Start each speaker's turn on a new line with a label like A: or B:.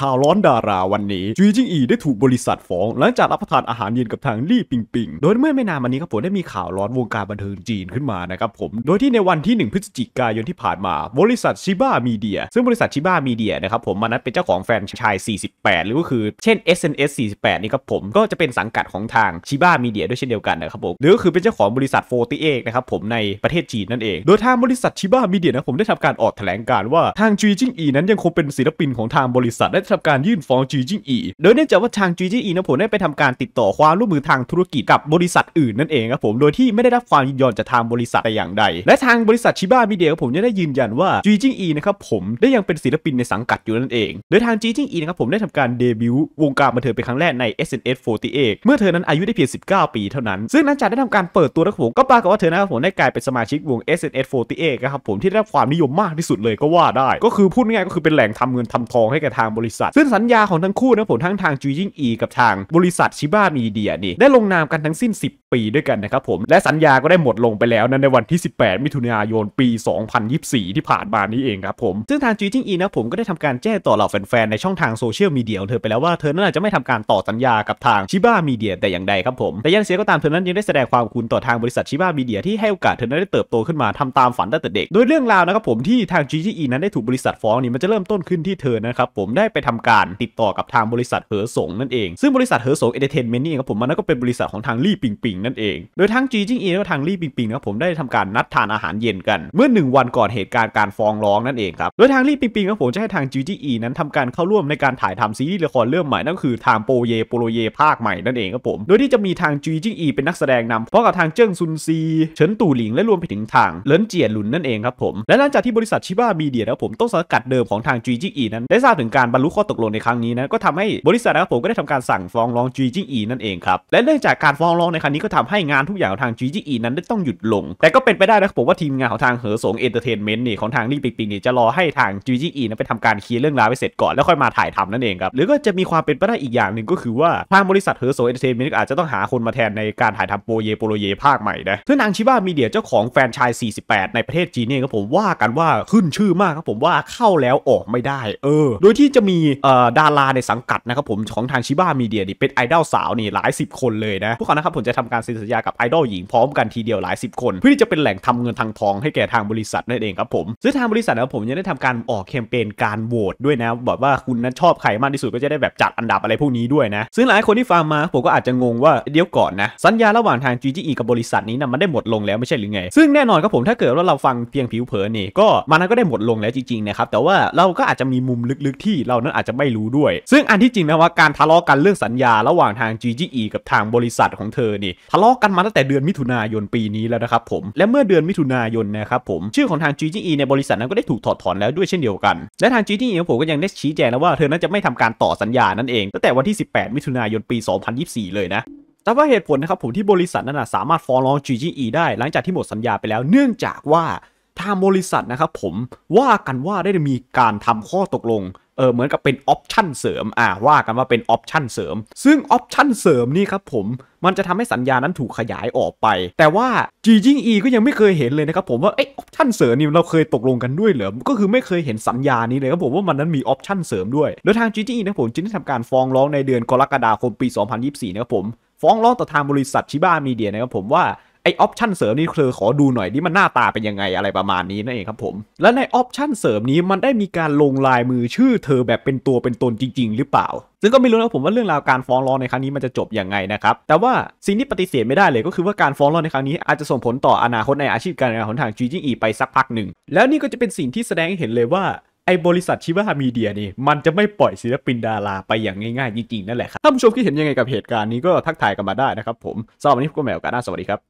A: ข่าวร้อนดาราวันนี้จุยจิงอีได้ถูกบริษัทฟ้อง หลังจากรับประทานอาหารเย็นกับทางลี่ปิงปิงโดยเมื่อไม่นานมานี้ครับผมได้มีข่าวร้อนวงการบันเทิงจีนขึ้นมานะครับผม โดยที่ในวันที่ 1 พฤศจิกายนที่ผ่านมา บริษัทชิบ้ามีเดียซึ่งบริษัทชิบ้ามีเดียนะครับผมมันนัดเป็นเจ้าของแฟนชสย48 หรือก็คือ เช่น SNS 48นี่ครับผมก็จะเป็นสังกัดของทางชิบ้ามีเดีย ด้วยเช่นเดียวกันนะครับผมหรือก็คือเป็นเจ้าของบริษัทโฟตเ็กนะครับผมในประเทศจีนนั่นเองโดยทางบริษัทชิบ้ามีเดียนะผมได้ทำการออกแถลงการว่าทางจีจิงอีนั้นยังคงเป็นศิลปินของทางบริษัทและทำการยื่นฟ้องจีจิ้งอีโดยเนื่องจากว่าทางจีจิ้งอีนะผมได้ไปทำการติดต่อความร่วมมือทางธุรกิจกับบริษัทอื่นนั่นเองครับผม โดยที่ไม่ได้รับความยินยอมจากทางบริษัทแต่อย่างใด และทางบริษัทชิบ้ามีเดียผมยังได้ยืนยันว่าจีจิ้งอีนะครับผมได้ยังเป็นศิลปินในสังกัดอยู่นั่นเอง โดยทางจีจิ้งอีนะครับผมได้ทำการเดบิวต์วงการบันเทิงเป็นครั้งแรกใน SNS 48เมื่อเธอนั้นอายุได้เพียง19ปีเท่านั้น ซึ่งนั้นจากได้ทำการเปิดตัวนะผม ก็ปรากฏว่าเธอนะครับผมได้กลายเป็นสมาชิกวง SNS 48ครับผมที่ได้รับความนิยมมากที่สุดเลยก็ว่าได้ ก็คือพูดง่ายก็คือเป็นแหล่งทำเงินทำทองให้กับทางบริษัทซึ่งสัญญาของทั้งคู่นะผมทั้งทางจูยิงอีกับทางบริษัทชิบ้ามีเดียนี่ได้ลงนามกันทั้งสิ้น 10 ปีด้วยกันนะครับผม และสัญญาก็ได้หมดลงไปแล้วนะในวันที่ 18 มิถุนายนปี 2024 ที่ผ่านมานี้เองครับผม ซึ่งทางจูยิงอีนะผมก็ได้ทำการแจ้งต่อเหล่าแฟนๆ ในช่องทางโซเชียลมีเดียของเธอไปแล้วว่าเธอน่าจะไม่ทำการต่อสัญญากับทางชิบ้ามีเดียแต่อย่างใดครับผมแต่ยังเสียก็ตามเธอนั้นยังได้แสดงความคุณต่อทางบริษัทชิบ้ามีเดียที่ให้โอกาสเธอนั้นได้เติบโตขึ้นมาทำตามฝันตั้งแต่เด็กโดยเรื่องราวนะครับผมที่ทางงอีนั้นได้ถูกบริษัทฟ้องนี่มันจะเริ่มต้นขึ้นที่เธอนะครับผมได้ไปทำการติดต่อกับทางบริษัทเหอสง นั่นเองซึ่งบริษัทเหอสงเอเดเทนเมนต์นี่ครับผมมันก็เป็นบริษัทของทางลี่ปิงปิงนั่นเอง โดยทั้งจีจิ้งอีและทางลี่ปิงปิงครับผมได้ทำการนัดทานอาหารเย็นกัน เมื่อ 1 วันก่อนเหตุการณ์การฟ้องร้องนั่นเองครับโดยทางลี่ปิงปิงครับผมจะให้ทางจีจิ้งอีนั้นทำการเข้าร่วมในการถ่ายทำซีรีส์ละครเรื่องใหม่ นั่นคือทางโปเยโปโเยภาคใหม่นั่นเองครับผมโดยที่จะมีทางจีจิ้งอีเป็นนักแสดงนำพร้อมกับทางเจิ้งซุนซีเฉินตู่หลิงและรวมไปถึงทางเลินเจียหลุนนั่นเองครับผมและหลังจากที่บริษัทชิบ้ามีเดียครับผมต้นสังกัดเดิมของทางจีจิงอีนั้นได้ทราบถึงการบรรลุข้อตกลงในครั้งนี้นะก็ทำให้บริษัทนะครับผมก็ได้ทำการสั่งฟ้องร้องจีจีอีนั่นเองครับ และเนื่องจากการฟ้องร้องในครั้งนี้ก็ทำให้งานทุกอย่างของทางจีจีอีนั้นได้ต้องหยุดลง แต่ก็เป็นไปได้นะครับผมว่าทีมงานของทางเหอสงเอนเตอร์เทนเมนต์นี่ของทางลี่ปิงปิงนี่จะรอให้ทางจีจีอีนั้นไปทำการเคลียร์เรื่องราวไปเสร็จก่อนแล้วค่อยมาถ่ายทำนั่นเองครับหรือก็จะมีความเป็นไปได้อีกอย่างหนึ่งก็คือว่าทางบริษัทเหอสงเอนเตอร์เทนเมนต์อาจจะต้องหาคนมาแทนในการถ่ายทำโปรเยโปรเยภาคใหม่นะซึ่งนางชิบ้ามีเดียเจ้าของแฟนชาย48 ในประเทศจีนเนี่ยครับผมว่ากันว่าขึ้นชื่อมากครับผมว่าเข้าแล้วออกไม่ได้ เออ โดยที่จะมีดาราในสังกัดนะครับผมของทางชิบ้ามีเดียนี่เป็นไอดอลสาวนี่หลายสิบคนเลยนะพวกเขานะครับผมจะทำการเซ็นสัญญากับไอดอลหญิงพร้อมกันทีเดียวหลายสิบคนเพื่อที่จะเป็นแหล่งทำเงินทางทองให้แก่ทางบริษัทนั่นเองครับผม ซึ่งทางบริษัทนะผมยังได้ทำการออกแคมเปญการโหวตด้วยนะ บอกว่าคุณนั้นชอบใครมากที่สุดก็จะได้แบบจัดอันดับอะไรพวกนี้ด้วยนะซึ่งหลายคนที่ฟังมา ผมก็อาจจะงงว่าเดี๋ยวก่อนนะสัญญาระหว่างทาง GGE กับบริษัทนี้นะมันได้หมดลงแล้วไม่ใช่หรือไง ซึ่งแน่นอนครับผมถ้าเกิดว่าเราฟังเพียงผิวเผินนี่ก็มันก็ได้หมดลงแล้วจริงๆนะครับแต่ว่าเราก็อาจจะมีมุมลึกๆที่เรามันอาจจะไม่รู้ด้วย ซึ่งอันที่จริงนะว่าการทะเลาะกันเรื่องสัญญาระหว่างทาง GGE กับทางบริษัทของเธอนี่ทะเลาะกันมาตั้งแต่เดือนมิถุนายนปีนี้แล้วนะครับผม และเมื่อเดือนมิถุนายนนะครับผม ชื่อของทาง GGE ในบริษัทนั้นก็ได้ถูกถอดถอนแล้วด้วยเช่นเดียวกัน และทาง GGE ของผมก็ยังได้ชี้แจงแล้วว่าเธอนั้นจะไม่ทำการต่อสัญญานั่นเองตั้งแต่วันที่ 18 มิถุนายนปี 2024 เลยนะ แต่ว่าเหตุผลนะครับผมที่บริษัทนั้นสามารถฟ้องร้อง GGE ได้หลังจากที่หมดสัญญาไปแล้วเนื่องจากว่าทางบริษัทนะครับผมว่ากันว่าได้มีการทำข้อตกลงเออเหมือนกับเป็นออปชั่นเสริม อ่าว่ากันว่าเป็นออปชั่นเสริม ซึ่งออปชั่นเสริมนี่ครับผม มันจะทำให้สัญญานั้นถูกขยายออกไป แต่ว่า G ยิ่งีก็ยังไม่เคยเห็นเลยนะครับผมว่าเอ้ออปชั่นเสริมนี่เราเคยตกลงกันด้วยเหรอ ก็คือไม่เคยเห็นสัญญานี้เลยครับผมว่ามันนั้นมีออปชั่นเสริมด้วยแล้วทาง G จิ้งีนะผมจึงได้ทำการฟ้องร้องในเดือนกรกฎาคมปี 2024 นะครับผมฟ้องร้องต่อทางบริษัทชิบ้ามีเดียนะครับผมว่าไอออปชั่นเสริมนี่เธอขอดูหน่อยนี่มันหน้าตาเป็นยังไงอะไรประมาณนี้นั่นเองครับผมและในออปชั่นเสริมนี้มันได้มีการลงลายมือชื่อเธอแบบเป็นตัวเป็นตนจริงๆหรือเปล่า ซึ่งก็ไม่รู้นะผมว่าเรื่องราวการฟ้องร้องในครั้งนี้มันจะจบยังไงนะครับแต่ว่าสิ่งที่ปฏิเสธไม่ได้เลยก็คือว่าการฟ้องร้องในครั้งนี้อาจจะส่งผลต่ออนาคตในอาชีพการงานของทางจีจิงอีไปสักพักหนึ่งแล้วนี่ก็จะเป็นสิ่งที่แสดงให้เห็นเลยว่าไอบริษัทชิวามีเดียนี่ มันจะไม่ปล่อยศิลปินดาราไปอย่างง่ายๆ จริงๆนั่นแหละครับท่านผู้ชมคิดเห็นยังไงกับเหตุการณ์นี้ก็ทักทายกันมาได้นะครับผมสำหรับวันนี้พบก็แมวกันนะสวัสดีครับ